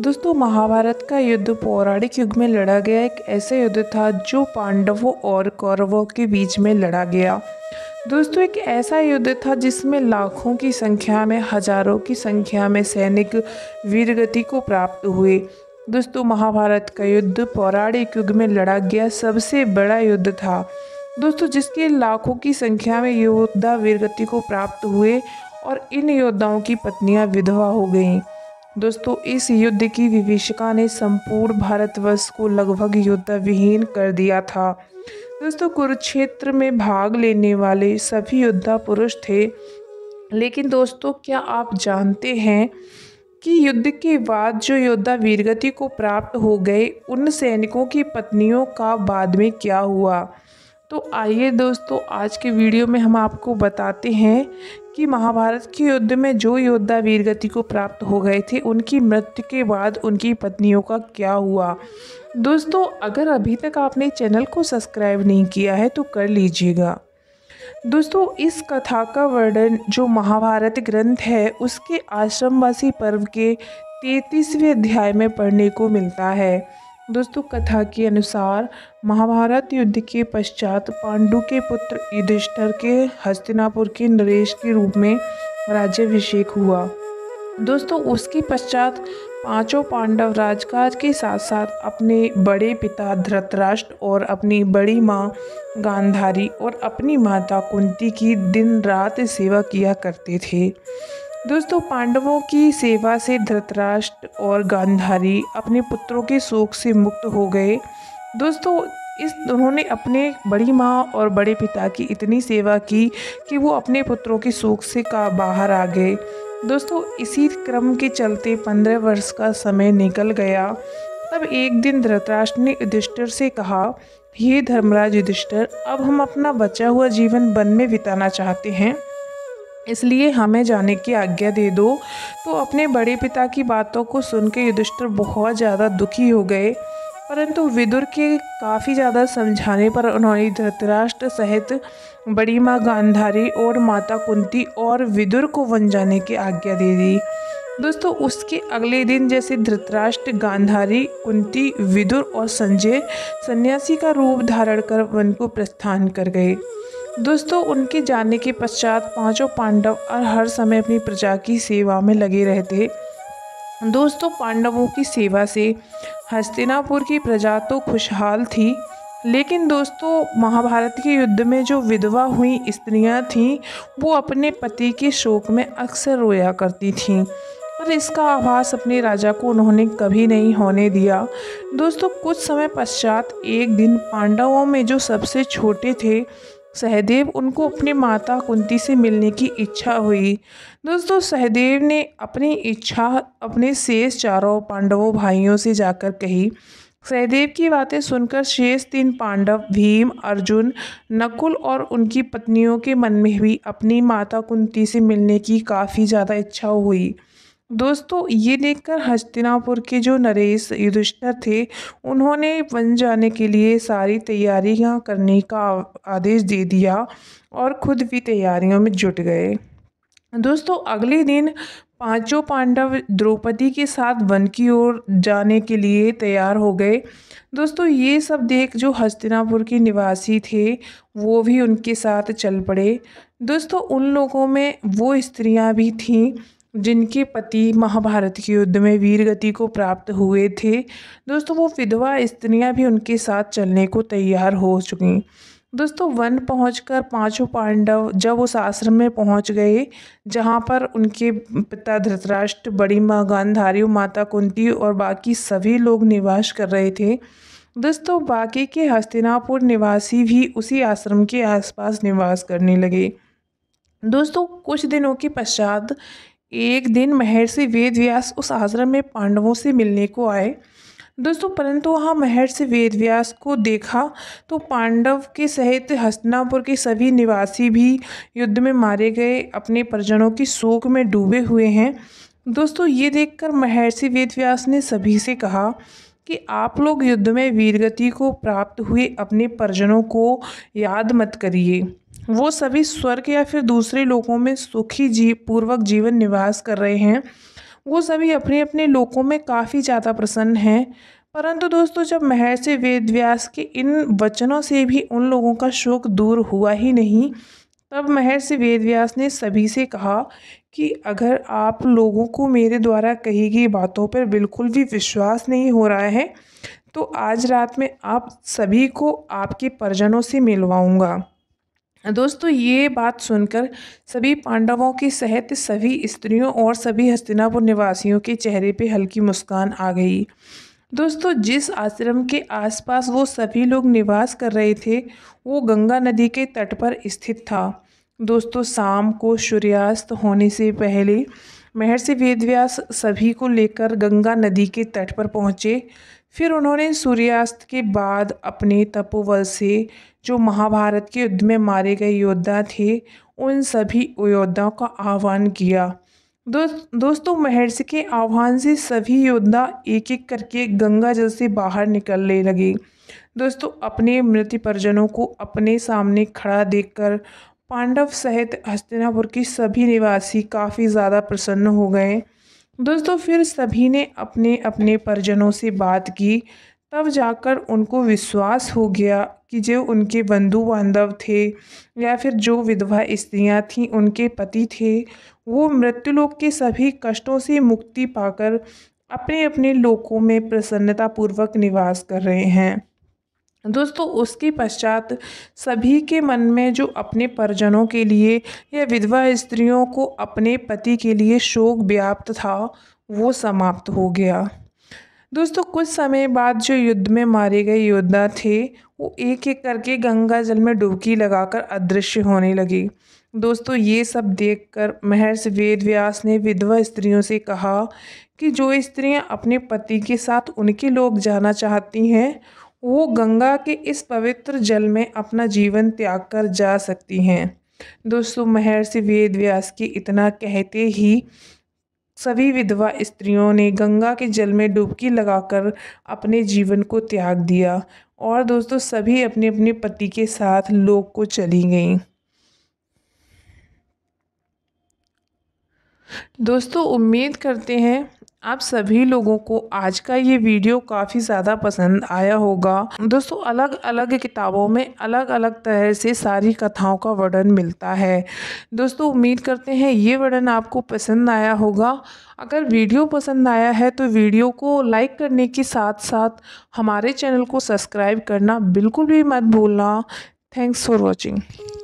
दोस्तों महाभारत का युद्ध पौराणिक युग में लड़ा गया एक ऐसा युद्ध था जो पांडवों और कौरवों के बीच में लड़ा गया दोस्तों एक ऐसा युद्ध था जिसमें लाखों की संख्या में हजारों की संख्या में सैनिक वीरगति को प्राप्त हुए दोस्तों महाभारत का युद्ध पौराणिक युग में लड़ा गया सबसे बड़ा युद्ध था दोस्तों जिसके लाखों की संख्या में योद्धा वीरगति को प्राप्त हुए और इन योद्धाओं की पत्नियां विधवा हो गईं दोस्तों इस युद्ध की विभिषिका ने संपूर्ण भारतवर्ष को लगभग युद्धविहीन विहीन कर दिया था दोस्तों कुरुक्षेत्र में भाग लेने वाले सभी योद्धा पुरुष थे लेकिन दोस्तों क्या आप जानते हैं कि युद्ध के बाद जो योद्धा वीरगति को प्राप्त हो गए उन सैनिकों की पत्नियों का बाद में क्या हुआ तो आइए दोस्तों आज के वीडियो में हम आपको बताते हैं कि महाभारत के युद्ध में जो योद्धा वीरगति को प्राप्त हो गए थे उनकी मृत्यु के बाद उनकी पत्नियों का क्या हुआ दोस्तों अगर अभी तक आपने चैनल को सब्सक्राइब नहीं किया है तो कर लीजिएगा दोस्तों इस कथा का वर्णन जो महाभारत ग्रंथ है उसके आश्रमवासी पर्व के तैतीसवें अध्याय में पढ़ने को मिलता है दोस्तों कथा के अनुसार महाभारत युद्ध के पश्चात पांडु के पुत्र युधिष्ठर के हस्तिनापुर के नरेश के रूप में राज्यभिषेक हुआ दोस्तों उसके पश्चात पांचों पांडव राजकाज के साथ साथ अपने बड़े पिता धृतराष्ट्र और अपनी बड़ी माँ गांधारी और अपनी माता कुंती की दिन रात सेवा किया करते थे दोस्तों पांडवों की सेवा से धृतराष्ट्र और गांधारी अपने पुत्रों के शोक से मुक्त हो गए दोस्तों इस उन्होंने अपने बड़ी माँ और बड़े पिता की इतनी सेवा की कि वो अपने पुत्रों के शोक से का बाहर आ गए दोस्तों इसी क्रम के चलते पंद्रह वर्ष का समय निकल गया तब एक दिन धृतराष्ट्र ने युधिष्ठिर से कहा हे धर्मराज युधिष्ठिर अब हम अपना बचा हुआ जीवन वन में बिताना चाहते हैं इसलिए हमें जाने की आज्ञा दे दो तो अपने बड़े पिता की बातों को सुन के युधिष्ठिर बहुत ज़्यादा दुखी हो गए परंतु विदुर के काफ़ी ज़्यादा समझाने पर उन्होंने धृतराष्ट्र सहित बड़ी माँ गांधारी और माता कुंती और विदुर को वन जाने की आज्ञा दे दी दोस्तों उसके अगले दिन जैसे धृतराष्ट्र गांधारी कुंती विदुर और संजय सन्यासी का रूप धारण कर वन को प्रस्थान कर गए दोस्तों उनके जाने के पश्चात पांचों पांडव और हर समय अपनी प्रजा की सेवा में लगे रहते दोस्तों पांडवों की सेवा से हस्तिनापुर की प्रजा तो खुशहाल थी लेकिन दोस्तों महाभारत के युद्ध में जो विधवा हुई स्त्रियां थीं वो अपने पति के शोक में अक्सर रोया करती थीं पर इसका आभास अपने राजा को उन्होंने कभी नहीं होने दिया दोस्तों कुछ समय पश्चात एक दिन पांडवों में जो सबसे छोटे थे सहदेव उनको अपनी माता कुंती से मिलने की इच्छा हुई दोस्तों सहदेव ने अपनी इच्छा अपने शेष चारों पांडवों भाइयों से जाकर कही सहदेव की बातें सुनकर शेष तीन पांडव भीम अर्जुन नकुल और उनकी पत्नियों के मन में भी अपनी माता कुंती से मिलने की काफ़ी ज़्यादा इच्छा हुई दोस्तों ये देखकर हस्तिनापुर के जो नरेश युधिष्ठर थे उन्होंने वन जाने के लिए सारी तैयारियां करने का आदेश दे दिया और खुद भी तैयारियों में जुट गए दोस्तों अगले दिन पांचों पांडव द्रौपदी के साथ वन की ओर जाने के लिए तैयार हो गए दोस्तों ये सब देख जो हस्तिनापुर के निवासी थे वो भी उनके साथ चल पड़े दोस्तों उन लोगों में वो स्त्रियां भी थीं जिनके पति महाभारत के युद्ध में वीरगति को प्राप्त हुए थे दोस्तों वो विधवा स्त्रियां भी उनके साथ चलने को तैयार हो चुकी दोस्तों वन पहुंचकर पांचों पांडव जब उस आश्रम में पहुंच गए जहां पर उनके पिता धृतराष्ट्र बड़ी माँ गांधारी माता कुंती और बाकी सभी लोग निवास कर रहे थे दोस्तों बाकी के हस्तिनापुर निवासी भी उसी आश्रम के आसपास निवास करने लगे दोस्तों कुछ दिनों के पश्चात एक दिन महर्षि वेद व्यास उस आश्रम में पांडवों से मिलने को आए दोस्तों परंतु वहाँ महर्षि वेद व्यास को देखा तो पांडव के सहित हस्तनापुर के सभी निवासी भी युद्ध में मारे गए अपने परिजनों की शोक में डूबे हुए हैं दोस्तों ये देखकर महर्षि वेद व्यास ने सभी से कहा कि आप लोग युद्ध में वीरगति को प्राप्त हुए अपने परिजनों को याद मत करिए वो सभी स्वर्ग या फिर दूसरे लोगों में सुखी जी पूर्वक जीवन निवास कर रहे हैं वो सभी अपने अपने लोगों में काफ़ी ज़्यादा प्रसन्न हैं परंतु दोस्तों जब महर्षि वेद व्यास के इन वचनों से भी उन लोगों का शोक दूर हुआ ही नहीं तब महर्षि वेद व्यास ने सभी से कहा कि अगर आप लोगों को मेरे द्वारा कही गई बातों पर बिल्कुल भी विश्वास नहीं हो रहा है तो आज रात में आप सभी को आपके परिजनों से मिलवाऊंगा दोस्तों ये बात सुनकर सभी पांडवों की सहित सभी स्त्रियों और सभी हस्तिनापुर निवासियों के चेहरे पे हल्की मुस्कान आ गई दोस्तों जिस आश्रम के आसपास वो सभी लोग निवास कर रहे थे वो गंगा नदी के तट पर स्थित था दोस्तों शाम को सूर्यास्त होने से पहले महर्षि वेदव्यास सभी को लेकर गंगा नदी के तट पर पहुँचे फिर उन्होंने सूर्यास्त के बाद अपने तपोवल से जो महाभारत के युद्ध में मारे गए योद्धा थे उन सभी योद्धाओं का आह्वान किया दो, दोस्तों महर्षि के आह्वान से सभी योद्धा एक एक करके गंगा जल से बाहर निकलने लगे दोस्तों अपने मृत्यु परिजनों को अपने सामने खड़ा देखकर पांडव सहित हस्तिनापुर के सभी निवासी काफ़ी ज़्यादा प्रसन्न हो गए दोस्तों फिर सभी ने अपने अपने परिजनों से बात की तब जाकर उनको विश्वास हो गया कि जो उनके बंधु बांधव थे या फिर जो विधवा स्त्रियां थीं उनके पति थे वो मृत्युलोक के सभी कष्टों से मुक्ति पाकर अपने अपने लोकों में प्रसन्नतापूर्वक निवास कर रहे हैं दोस्तों उसके पश्चात सभी के मन में जो अपने परिजनों के लिए या विधवा स्त्रियों को अपने पति के लिए शोक व्याप्त था वो समाप्त हो गया दोस्तों कुछ समय बाद जो युद्ध में मारे गए योद्धा थे वो एक एक करके गंगा जल में डुबकी लगाकर अदृश्य होने लगे दोस्तों ये सब देखकर महर्षि वेदव्यास ने विधवा स्त्रियों से कहा कि जो स्त्रियां अपने पति के साथ उनके लोग जाना चाहती हैं वो गंगा के इस पवित्र जल में अपना जीवन त्याग कर जा सकती हैं दोस्तों महर्षि वेद व्यास की इतना कहते ही सभी विधवा स्त्रियों ने गंगा के जल में डुबकी लगाकर अपने जीवन को त्याग दिया और दोस्तों सभी अपने अपने पति के साथ लोग को चली गईं दोस्तों उम्मीद करते हैं आप सभी लोगों को आज का ये वीडियो काफ़ी ज़्यादा पसंद आया होगा दोस्तों अलग अलग किताबों में अलग अलग तरह से सारी कथाओं का वर्णन मिलता है दोस्तों उम्मीद करते हैं ये वर्णन आपको पसंद आया होगा अगर वीडियो पसंद आया है तो वीडियो को लाइक करने के साथ साथ हमारे चैनल को सब्सक्राइब करना बिल्कुल भी मत भूलना थैंक्स फॉर वॉचिंग